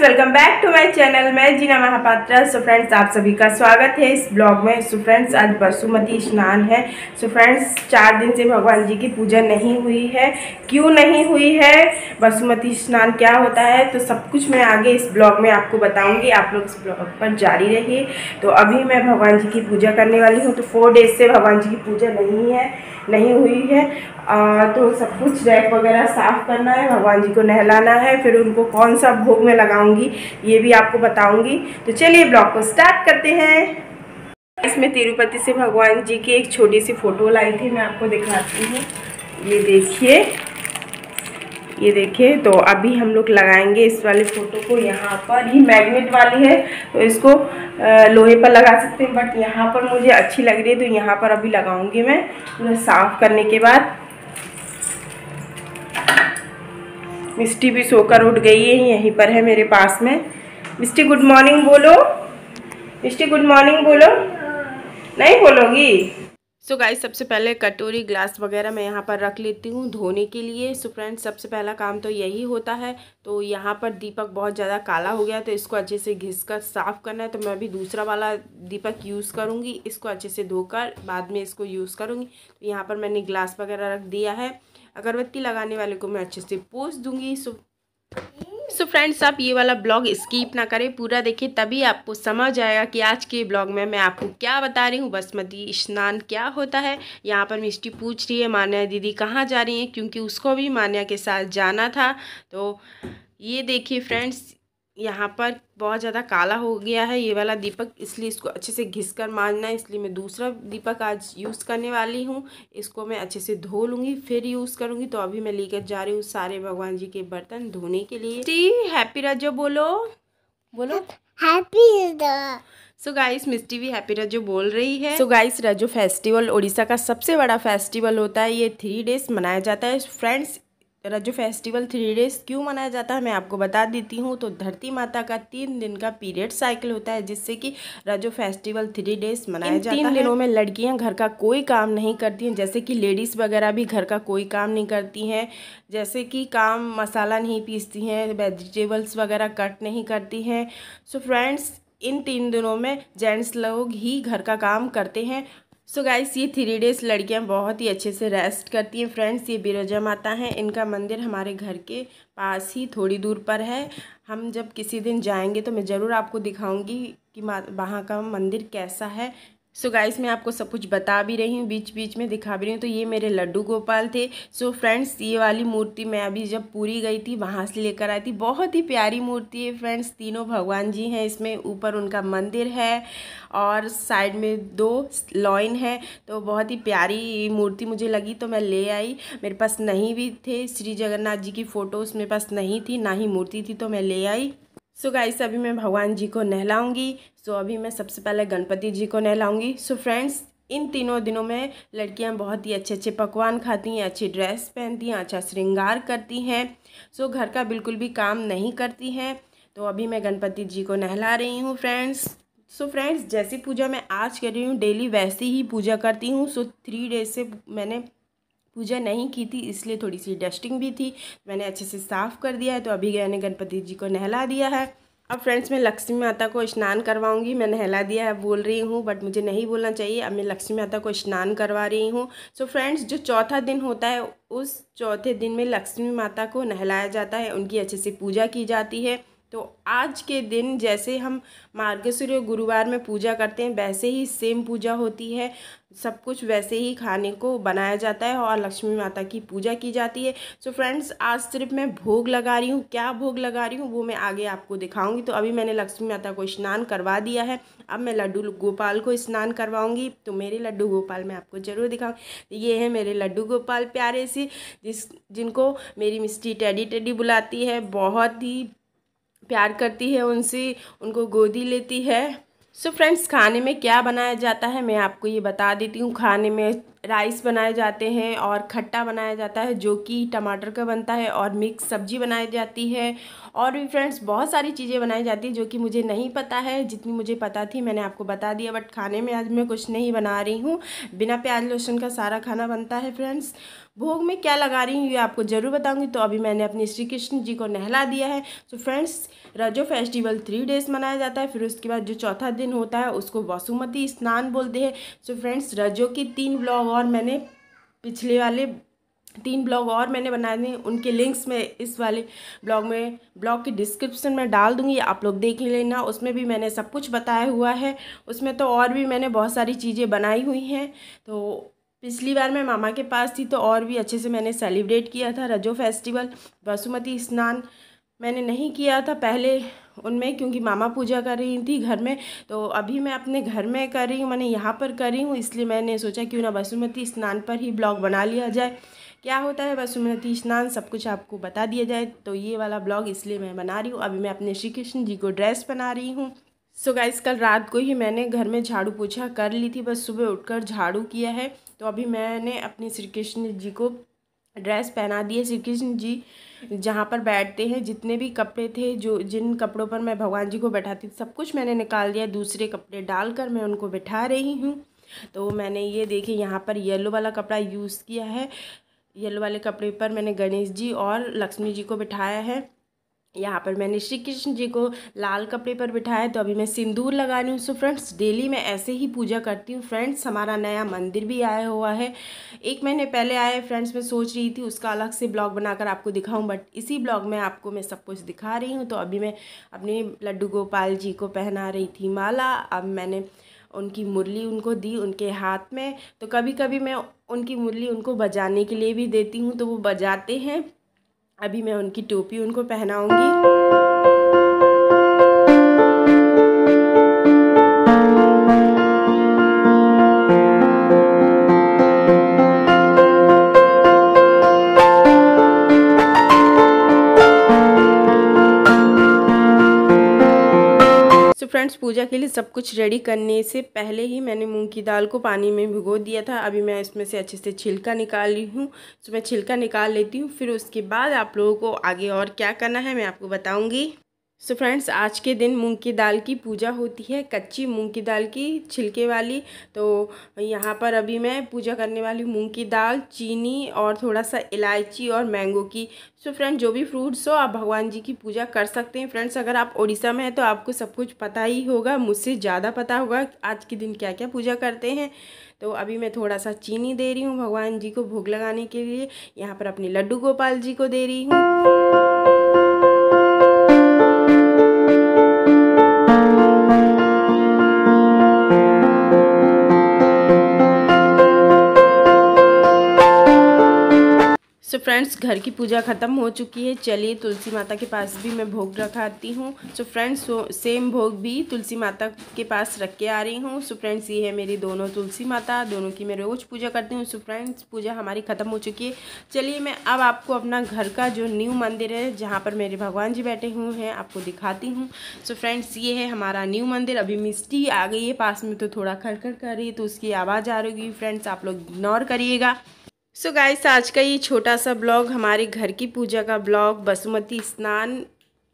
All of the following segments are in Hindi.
welcome back to my channel मैं जीना महापात्रा सो फ्रेंड्स आप सभी का स्वागत है इस ब्लॉग में सो फ्रेंड्स आज बसुमती स्नान है सो फ्रेंड्स चार दिन से भगवान जी की पूजा नहीं हुई है क्यों नहीं हुई है बसुमती स्नान क्या होता है तो सब कुछ मैं आगे इस ब्लॉग में आपको बताऊंगी आप लोग इस ब्लॉग पर जारी रहिए तो अभी मैं भगवान जी की पूजा करने वाली हूँ तो फोर डेज से भगवान जी की पूजा नहीं है नहीं हुई है आ, तो सब कुछ रैक वगैरह साफ़ करना है भगवान जी को नहलाना है फिर उनको कौन सा भोग में लगाऊंगी ये भी आपको बताऊंगी तो चलिए ब्लॉग को स्टार्ट करते हैं इसमें तिरुपति से भगवान जी की एक छोटी सी फ़ोटो लाई थी मैं आपको दिखाती हूँ ये देखिए ये देखिए तो अभी हम लोग लगाएंगे इस वाले फ़ोटो को यहाँ पर ही मैग्नेट वाली है तो इसको लोहे पर लगा सकते हैं बट यहाँ पर मुझे अच्छी लग रही है तो यहाँ पर अभी लगाऊंगी मैं पूरा साफ़ करने के बाद मिस्टी भी सोकर उठ गई है यहीं पर है मेरे पास में मिस्टी गुड मॉर्निंग बोलो मिस्टी गुड मॉर्निंग बोलो नहीं बोलोगी सो गाइस सबसे पहले कटोरी ग्लास वगैरह मैं यहाँ पर रख लेती हूँ धोने के लिए सो so फ्रेंड्स सबसे पहला काम तो यही होता है तो यहाँ पर दीपक बहुत ज़्यादा काला हो गया तो इसको अच्छे से घिस कर साफ़ करना है तो मैं अभी दूसरा वाला दीपक यूज़ करूँगी इसको अच्छे से धोकर बाद में इसको यूज़ करूँगी तो यहाँ पर मैंने ग्लास वगैरह रख दिया है अगरबत्ती लगाने वाले को मैं अच्छे से पोस दूँगी सो so सो फ्रेंड्स आप ये वाला ब्लॉग स्कीप ना करें पूरा देखें तभी आपको समझ आएगा कि आज के ब्लॉग में मैं आपको क्या बता रही हूँ बसमती स्नान क्या होता है यहाँ पर मिस्टी पूछ रही है मान्या दीदी कहाँ जा रही हैं क्योंकि उसको भी मान्या के साथ जाना था तो ये देखिए फ्रेंड्स यहाँ पर बहुत ज़्यादा काला हो गया है ये वाला दीपक इसलिए इसको अच्छे से घिस कर मारना है इसलिए मैं दूसरा दीपक आज यूज़ करने वाली हूँ इसको मैं अच्छे से धो लूँगी फिर यूज़ करूँगी तो अभी मैं लेकर जा रही हूँ सारे भगवान जी के बर्तन धोने के लिए जी हैप्पी रजो बोलो बोलो हैप्पी सो गाइस मिस्टी भी हैप्पी रजो बोल रही है so guys Raja festival Odisha का सबसे बड़ा फेस्टिवल होता है ये थ्री डेज मनाया जाता है फ्रेंड्स जो फेस्टिवल थ्री डेज क्यों मनाया जाता है मैं आपको बता देती हूँ तो धरती माता का तीन दिन का पीरियड साइकिल होता है जिससे कि रजो फेस्टिवल थ्री डेज मनाया जाता तीन है तीन दिनों में लड़कियाँ घर का कोई काम नहीं करती हैं जैसे कि लेडीज़ वगैरह भी घर का कोई काम नहीं करती हैं जैसे कि काम मसाला नहीं पीसती हैं वेजिटेबल्स वगैरह कट नहीं करती हैं सो फ्रेंड्स इन तीन दिनों में जेंट्स लोग ही घर का काम करते हैं सो so गाइस ये थ्री डेज़ लड़कियां बहुत ही अच्छे से रेस्ट करती हैं फ्रेंड्स ये बिरजा माता हैं इनका मंदिर हमारे घर के पास ही थोड़ी दूर पर है हम जब किसी दिन जाएंगे तो मैं ज़रूर आपको दिखाऊंगी कि वहाँ का मंदिर कैसा है सो so गाइस मैं आपको सब कुछ बता भी रही हूँ बीच बीच में दिखा भी रही हूँ तो ये मेरे लड्डू गोपाल थे सो so फ्रेंड्स ये वाली मूर्ति मैं अभी जब पूरी गई थी वहाँ से लेकर आई थी बहुत ही प्यारी मूर्ति है फ्रेंड्स तीनों भगवान जी हैं इसमें ऊपर उनका मंदिर है और साइड में दो लॉइन है तो बहुत ही प्यारी मूर्ति मुझे लगी तो मैं ले आई मेरे पास नहीं भी थे श्री जगन्नाथ जी की फ़ोटो उसमें पास नहीं थी ना ही मूर्ति थी तो मैं ले आई सो so गाइस अभी मैं भगवान जी को नहलाऊंगी सो so अभी मैं सबसे पहले गणपति जी को नहलाऊंगी सो so फ्रेंड्स इन तीनों दिनों में लड़कियां बहुत ही अच्छे अच्छे पकवान खाती हैं अच्छी ड्रेस पहनती हैं अच्छा श्रृंगार करती हैं सो so घर का बिल्कुल भी काम नहीं करती हैं तो अभी मैं गणपति जी को नहला रही हूँ फ्रेंड्स सो so फ्रेंड्स जैसी पूजा मैं आज कर रही हूँ डेली वैसी ही पूजा करती हूँ सो थ्री डेज से मैंने पूजा नहीं की थी इसलिए थोड़ी सी डस्टिंग भी थी मैंने अच्छे से साफ़ कर दिया है तो अभी मैंने गणपति जी को नहला दिया है अब फ्रेंड्स मैं लक्ष्मी माता को स्नान करवाऊंगी मैं नहला दिया है बोल रही हूँ बट मुझे नहीं बोलना चाहिए अब मैं लक्ष्मी माता को स्नान करवा रही हूँ सो फ्रेंड्स जो चौथा दिन होता है उस चौथे दिन में लक्ष्मी माता को नहलाया जाता है उनकी अच्छे से पूजा की जाती है तो आज के दिन जैसे हम मार्गशीर्ष गुरुवार में पूजा करते हैं वैसे ही सेम पूजा होती है सब कुछ वैसे ही खाने को बनाया जाता है और लक्ष्मी माता की पूजा की जाती है सो so फ्रेंड्स आज सिर्फ मैं भोग लगा रही हूँ क्या भोग लगा रही हूँ वो मैं आगे आपको दिखाऊंगी तो अभी मैंने लक्ष्मी माता को स्नान करवा दिया है अब मैं लड्डू गोपाल को स्नान करवाऊंगी तो मेरे लड्डू गोपाल मैं आपको ज़रूर दिखाऊँगी ये है मेरे लड्डू गोपाल प्यारे से जिस जिनको मेरी मिस्टी टेडी टेडी बुलाती है बहुत ही प्यार करती है उनसे उनको गोदी लेती है सो so फ्रेंड्स खाने में क्या बनाया जाता है मैं आपको ये बता देती हूँ खाने में राइस बनाए जाते हैं और खट्टा बनाया जाता है जो कि टमाटर का बनता है और मिक्स सब्जी बनाई जाती है और भी फ्रेंड्स बहुत सारी चीज़ें बनाई जाती हैं जो कि मुझे नहीं पता है जितनी मुझे पता थी मैंने आपको बता दिया बट खाने में आज मैं कुछ नहीं बना रही हूँ बिना प्याज लहसुन का सारा खाना बनता है फ्रेंड्स भोग में क्या लगा रही हूँ ये आपको ज़रूर बताऊँगी तो अभी मैंने अपने श्री कृष्ण जी को नहला दिया है तो फ्रेंड्स रजो फेस्टिवल थ्री डेज़ मनाया जाता है फिर उसके बाद जो चौथा दिन होता है उसको वसुमती स्नान बोलते हैं सो तो फ्रेंड्स रजो के तीन ब्लॉग और मैंने पिछले वाले तीन ब्लॉग और मैंने बनाए थे उनके लिंक्स मैं इस वाले ब्लॉग में ब्लॉग की डिस्क्रिप्शन में डाल दूंगी आप लोग देख लेना उसमें भी मैंने सब कुछ बताया हुआ है उसमें तो और भी मैंने बहुत सारी चीज़ें बनाई हुई हैं तो पिछली बार मैं मामा के पास थी तो और भी अच्छे से मैंने सेलिब्रेट किया था रजो फेस्टिवल बासुमती स्नान मैंने नहीं किया था पहले उनमें क्योंकि मामा पूजा कर रही थी घर में तो अभी मैं अपने घर में कर रही हूँ मैंने यहाँ पर कर रही हूँ इसलिए मैंने सोचा क्यों ना बसुमती स्नान पर ही ब्लॉग बना लिया जाए क्या होता है बसुमती स्नान सब कुछ आपको बता दिया जाए तो ये वाला ब्लॉग इसलिए मैं बना रही हूँ अभी मैं अपने श्री कृष्ण जी को ड्रेस बना रही हूँ सो गाइस कल रात को ही मैंने घर में झाड़ू पोछा कर ली थी बस सुबह उठकर झाड़ू किया है तो अभी मैंने अपने श्री कृष्ण जी को ड्रेस पहना दिए श्री कृष्ण जी जहाँ पर बैठते हैं जितने भी कपड़े थे जो जिन कपड़ों पर मैं भगवान जी को बैठाती थी सब कुछ मैंने निकाल दिया दूसरे कपड़े डालकर मैं उनको बैठा रही हूँ तो मैंने ये देखे यहाँ पर येलो वाला कपड़ा यूज़ किया है येलो वाले कपड़े पर मैंने गणेश जी और लक्ष्मी जी को बिठाया है यहाँ पर मैंने श्री कृष्ण जी को लाल कपड़े पर बिठाया तो अभी मैं सिंदूर लगा रही हूँ सो फ्रेंड्स डेली मैं ऐसे ही पूजा करती हूँ फ्रेंड्स हमारा नया मंदिर भी आया हुआ है एक महीने पहले आए फ्रेंड्स मैं सोच रही थी उसका अलग से ब्लॉग बनाकर आपको दिखाऊं बट इसी ब्लॉग में आपको मैं सब कुछ दिखा रही हूँ तो अभी मैं अपने लड्डू गोपाल जी को पहना रही थी माला अब मैंने उनकी मुरली उनको दी उनके हाथ में तो कभी कभी मैं उनकी मुरली उनको बजाने के लिए भी देती हूँ तो वो बजाते हैं अभी मैं उनकी टोपी उनको पहनाऊँगी पूजा के लिए सब कुछ रेडी करने से पहले ही मैंने मूंग की दाल को पानी में भिगो दिया था अभी मैं इसमें से अच्छे से छिलका निकाल रही हूँ तो मैं छिलका निकाल लेती हूँ फिर उसके बाद आप लोगों को आगे और क्या करना है मैं आपको बताऊँगी सो so फ्रेंड्स आज के दिन मूंग की दाल की पूजा होती है कच्ची मूंग की दाल की छिलके वाली तो यहाँ पर अभी मैं पूजा करने वाली मूंग की दाल चीनी और थोड़ा सा इलायची और मैंगो की सो so फ्रेंड जो भी फ्रूट्स हो आप भगवान जी की पूजा कर सकते हैं फ्रेंड्स अगर आप उड़ीसा में हैं तो आपको सब कुछ पता ही होगा मुझसे ज़्यादा पता होगा आज के दिन क्या क्या पूजा करते हैं तो अभी मैं थोड़ा सा चीनी दे रही हूँ भगवान जी को भोग लगाने के लिए यहाँ पर अपने लड्डू गोपाल जी को दे रही हूँ फ्रेंड्स घर की पूजा ख़त्म हो चुकी है चलिए तुलसी माता के पास भी मैं भोग रखाती हूँ सो फ्रेंड्स सेम भोग भी तुलसी माता के पास रख के आ रही हूँ सो फ्रेंड्स ये है मेरी दोनों तुलसी माता दोनों की मैं रोज़ पूजा करती हूँ सो फ्रेंड्स पूजा हमारी ख़त्म हो चुकी है चलिए मैं अब आपको अपना घर का जो न्यू मंदिर है जहाँ पर मेरे भगवान जी बैठे हुए हैं आपको दिखाती हूँ सो फ्रेंड्स ये है हमारा न्यू मंदिर अभी मिस्टी आ गई है पास में तो थोड़ा खड़खड़ कर रही है तो उसकी आवाज़ आ रही फ्रेंड्स आप लोग इग्नोर करिएगा सो so गाइस आज का ये छोटा सा ब्लॉग हमारे घर की पूजा का ब्लॉग बसुमती स्नान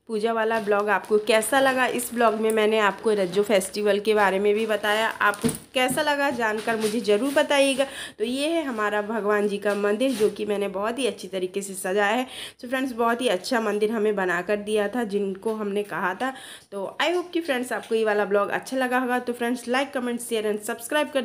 पूजा वाला ब्लॉग आपको कैसा लगा इस ब्लॉग में मैंने आपको रज्जो फेस्टिवल के बारे में भी बताया आपको कैसा लगा जानकर मुझे ज़रूर बताइएगा तो ये है हमारा भगवान जी का मंदिर जो कि मैंने बहुत ही अच्छी तरीके से सजाया है सो so फ्रेंड्स बहुत ही अच्छा मंदिर हमें बना कर दिया था जिनको हमने कहा था तो आई होप कि फ्रेंड्स आपको ये वाला ब्लॉग अच्छा लगा होगा तो friends like comment share and subscribe कर